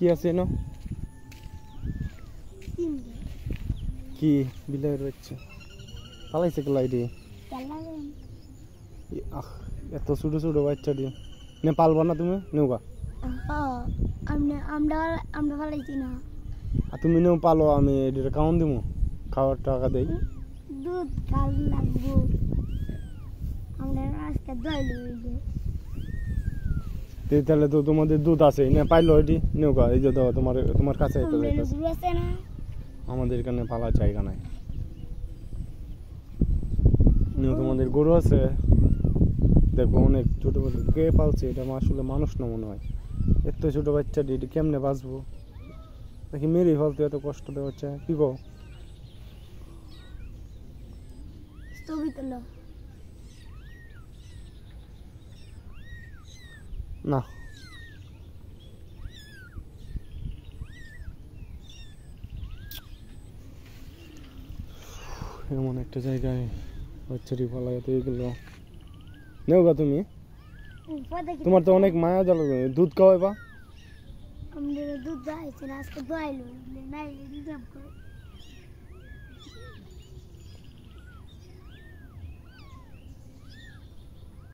কি আছে ন কি বিলাই রয়েছে পালাইছে গেলাই দিয়ে এত ছোট ছোট বাচ্চা দিয়ে নে পালবা না তুমি নৌকা আমরা আমরা না তুমি নেও পালো আমি এটার কাউন দিব খাওয়ার টাকা দেই দুধ খাওয়ার লাগবো আমরা আজকে দই তাহলে তো তোমাদের দুধ আছে না পাইলো এটি নৌকা এই যে দেখো তোমার তোমার কাছে আমাদের এখানে পালা জায়গা নাই তোমাদের গরু আছে দেখো অনেক ছোট কে পালছে এটা আসলে মানুষ না মনে হয় এত ছোট বাচ্চাটি এটি কেমনে বাঁচবো দেখি মেরেই ফেলতে এত কষ্ট দেওয়া হচ্ছে কি কো না ইমন একটা জাগাই আচ্ছা টিভিপালাতে এগুলো নেওগা তুমি তোমার তো অনেক মায়া জড়ানো দুধ খাওয়াবা আমদে দুধ যায়ছিল আজকে বাইল নে নাই দেবক